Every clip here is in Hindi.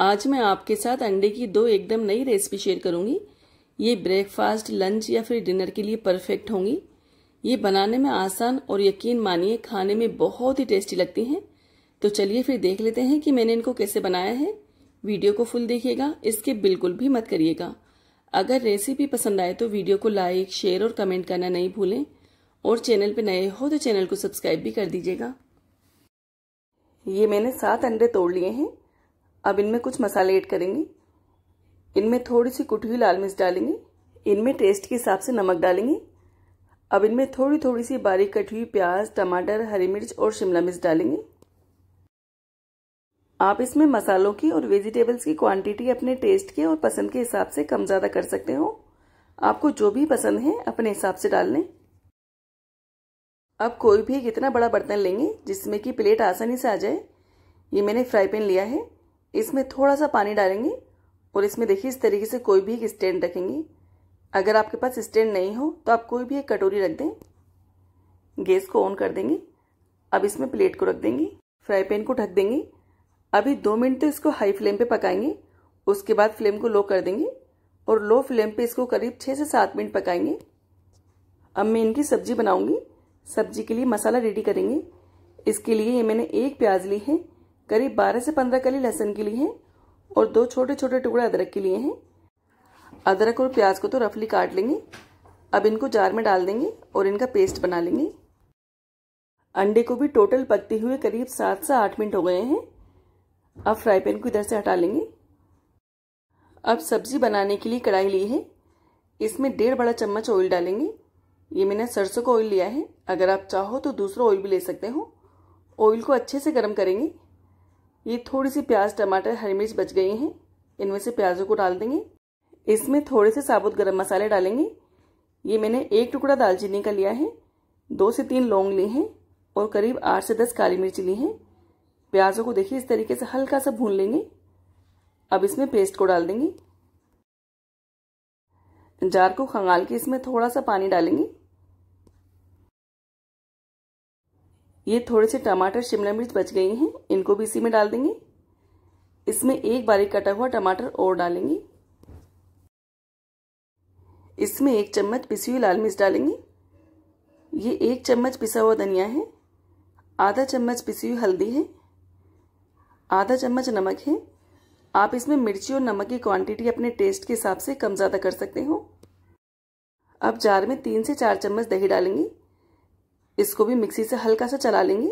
आज मैं आपके साथ अंडे की दो एकदम नई रेसिपी शेयर करूंगी ये ब्रेकफास्ट लंच या फिर डिनर के लिए परफेक्ट होंगी ये बनाने में आसान और यकीन मानिए खाने में बहुत ही टेस्टी लगती हैं तो चलिए फिर देख लेते हैं कि मैंने इनको कैसे बनाया है वीडियो को फुल देखिएगा इसके बिल्कुल भी मत करिएगा अगर रेसिपी पसंद आए तो वीडियो को लाइक शेयर और कमेंट करना नहीं भूलें और चैनल पर नए हो तो चैनल को सब्सक्राइब भी कर दीजिएगा ये मैंने सात अंडे तोड़ लिए हैं अब इनमें कुछ मसाले ऐड करेंगे इनमें थोड़ी सी कुटी हुई लाल मिर्च डालेंगे इनमें टेस्ट के हिसाब से नमक डालेंगे अब इनमें थोड़ी थोड़ी सी बारीक कटी हुई प्याज टमाटर हरी मिर्च और शिमला मिर्च डालेंगे आप इसमें मसालों की और वेजिटेबल्स की क्वांटिटी अपने टेस्ट के और पसंद के हिसाब से कम ज़्यादा कर सकते हो आपको जो भी पसंद है अपने हिसाब से डाल लें अब कोई भी एक इतना बड़ा बर्तन लेंगे जिसमें कि प्लेट आसानी से आ जाए ये मैंने फ्राई पैन लिया है इसमें थोड़ा सा पानी डालेंगे और इसमें देखिए इस तरीके से कोई भी एक स्टैंड रखेंगे अगर आपके पास स्टैंड नहीं हो तो आप कोई भी एक कटोरी रख दें गैस को ऑन कर देंगे अब इसमें प्लेट को रख देंगे फ्राई पैन को ढक देंगे अभी दो मिनट तो इसको हाई फ्लेम पे पकाएंगे उसके बाद फ्लेम को लो कर देंगे और लो फ्लेम पे इसको करीब छः से सात मिनट पकाएंगे अब मैं इनकी सब्जी बनाऊंगी सब्जी के लिए मसाला रेडी करेंगे इसके लिए ये मैंने एक प्याज ली है करीब 12 से 15 कली लहसुन के लिए हैं और दो छोटे छोटे टुकड़े अदरक के लिए हैं अदरक और प्याज को तो रफली काट लेंगे अब इनको जार में डाल देंगे और इनका पेस्ट बना लेंगे अंडे को भी टोटल पकते हुए करीब सात से आठ मिनट हो गए हैं अब फ्राई पैन को इधर से हटा लेंगे अब सब्जी बनाने के लिए कढ़ाई ली है इसमें डेढ़ बड़ा चम्मच ऑयल डालेंगे ये मैंने सरसों का ऑयल लिया है अगर आप चाहो तो दूसरा ऑयल भी ले सकते हो ऑयल को अच्छे से गर्म करेंगे ये थोड़ी सी प्याज टमाटर हरी मिर्च बच गई हैं इनमें से प्याजों को डाल देंगे इसमें थोड़े से साबुत गरम मसाले डालेंगे ये मैंने एक टुकड़ा दालचीनी का लिया है दो से तीन लौंग ली हैं और करीब आठ से दस काली मिर्च ली हैं प्याजों को देखिए इस तरीके से हल्का सा भून लेंगे अब इसमें पेस्ट को डाल देंगे जार को खंगाल के इसमें थोड़ा सा पानी डालेंगे ये थोड़े से टमाटर शिमला मिर्च बच गई हैं इनको भी इसी में डाल देंगे इसमें एक बारीक कटा हुआ टमाटर और डालेंगे इसमें एक चम्मच पिसी हुई लाल मिर्च डालेंगे ये एक चम्मच पिसा हुआ धनिया है आधा चम्मच पिसी हुई हल्दी है आधा चम्मच नमक है आप इसमें मिर्ची और नमक की क्वांटिटी अपने टेस्ट के हिसाब से कम ज़्यादा कर सकते हो अब जार में तीन से चार चम्मच दही डालेंगे इसको भी मिक्सी से हल्का सा चला लेंगे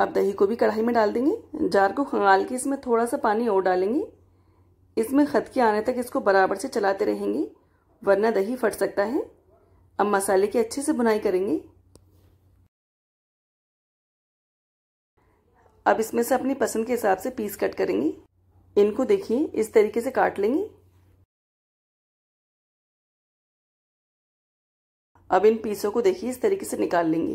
अब दही को भी कढ़ाई में डाल देंगे जार को खंगाल के इसमें थोड़ा सा पानी और डालेंगे इसमें खतके आने तक इसको बराबर से चलाते रहेंगे वरना दही फट सकता है अब मसाले की अच्छे से बुनाई करेंगे अब इसमें से अपनी पसंद के हिसाब से पीस कट करेंगे इनको देखिए इस तरीके से काट लेंगे अब इन पीसों को देखिए इस तरीके से निकाल लेंगे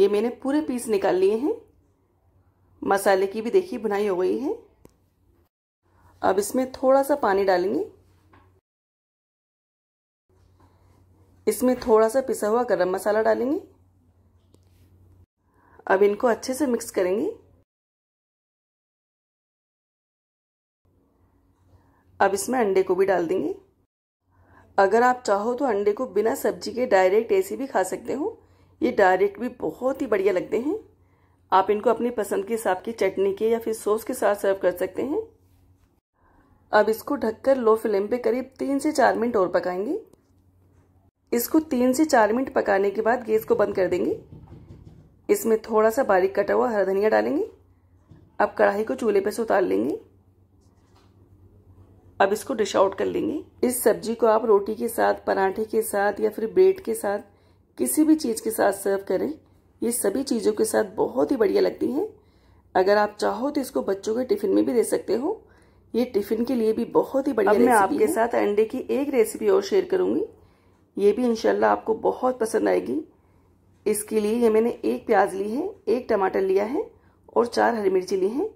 ये मैंने पूरे पीस निकाल लिए हैं मसाले की भी देखिए बुनाई हो गई है अब इसमें थोड़ा सा पानी डालेंगे इसमें थोड़ा सा पिसा हुआ गरम मसाला डालेंगे अब इनको अच्छे से मिक्स करेंगे अब इसमें अंडे को भी डाल देंगे अगर आप चाहो तो अंडे को बिना सब्जी के डायरेक्ट ऐसे भी खा सकते हो ये डायरेक्ट भी बहुत ही बढ़िया लगते हैं आप इनको अपनी पसंद के हिसाब की चटनी के या फिर सॉस के साथ सर्व कर सकते हैं अब इसको ढककर लो फ्लेम पे करीब तीन से चार मिनट और पकाएंगे इसको तीन से चार मिनट पकाने के बाद गैस को बंद कर देंगे इसमें थोड़ा सा बारीक कटा हुआ हरा धनिया डालेंगे अब कढ़ाई को चूल्हे पर से उतार लेंगे अब इसको डिश आउट कर लेंगे इस सब्जी को आप रोटी के साथ पराठे के साथ या फिर ब्रेड के साथ किसी भी चीज़ के साथ सर्व करें ये सभी चीज़ों के साथ बहुत ही बढ़िया लगती है अगर आप चाहो तो इसको बच्चों के टिफिन में भी दे सकते हो ये टिफिन के लिए भी बहुत ही बढ़िया मैं आपके है। साथ अंडे की एक रेसिपी और शेयर करूंगी ये भी इनशाला आपको बहुत पसंद आएगी इसके लिए ये मैंने एक प्याज ली है एक टमाटर लिया है और चार हरी मिर्ची ली है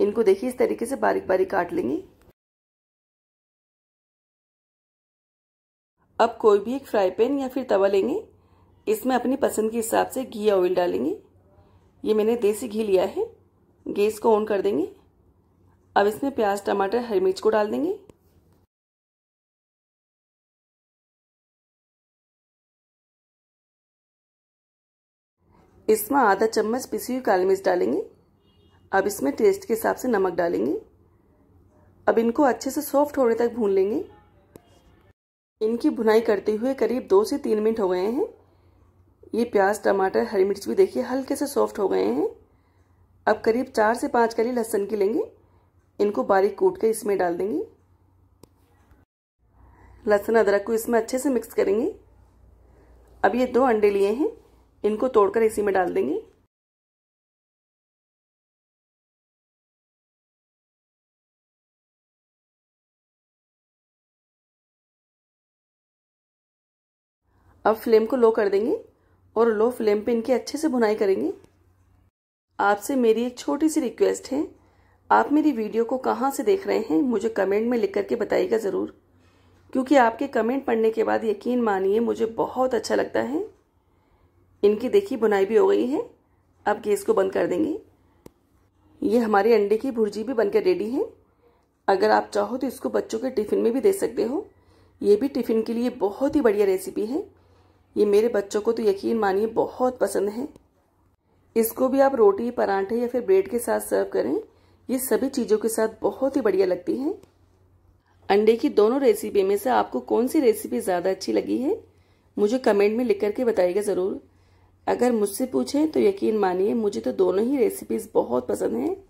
इनको देखिए इस तरीके से बारीक बारीक काट लेंगे अब कोई भी एक फ्राई पैन या फिर तवा लेंगे इसमें अपनी पसंद के हिसाब से घी या ऑयल डालेंगे ये मैंने देसी घी लिया है गैस को ऑन कर देंगे अब इसमें प्याज टमाटर हरी मिर्च को डाल देंगे इसमें आधा चम्मच पिसी हुई काली मिर्च डालेंगे अब इसमें टेस्ट के हिसाब से नमक डालेंगे अब इनको अच्छे से सॉफ्ट होने तक भून लेंगे इनकी भुनाई करते हुए करीब दो से तीन मिनट हो गए हैं ये प्याज टमाटर हरी मिर्च भी देखिए हल्के से सॉफ्ट हो गए हैं अब करीब चार से पाँच कली लहसुन की लेंगे इनको बारीक कूट कर इसमें डाल देंगे लहसुन अदरक को इसमें अच्छे से मिक्स करेंगे अब ये दो अंडे लिए हैं इनको तोड़कर इसी में डाल देंगे अब फ्लेम को लो कर देंगे और लो फ्लेम पे इनकी अच्छे से बुनाई करेंगे आपसे मेरी एक छोटी सी रिक्वेस्ट है आप मेरी वीडियो को कहाँ से देख रहे हैं मुझे कमेंट में लिख करके बताइएगा ज़रूर क्योंकि आपके कमेंट पढ़ने के बाद यकीन मानिए मुझे बहुत अच्छा लगता है इनकी देखी बुनाई भी हो गई है अब गैस को बंद कर देंगे ये हमारे अंडे की भुर्जी भी बनकर रेडी है अगर आप चाहो तो इसको बच्चों के टिफ़िन में भी दे सकते हो ये भी टिफ़िन के लिए बहुत ही बढ़िया रेसिपी है ये मेरे बच्चों को तो यकीन मानिए बहुत पसंद है इसको भी आप रोटी परांठे या फिर ब्रेड के साथ सर्व करें ये सभी चीज़ों के साथ बहुत ही बढ़िया लगती है अंडे की दोनों रेसिपी में से आपको कौन सी रेसिपी ज़्यादा अच्छी लगी है मुझे कमेंट में लिख करके बताइएगा ज़रूर अगर मुझसे पूछें तो यकीन मानिए मुझे तो दोनों ही रेसिपीज़ बहुत पसंद हैं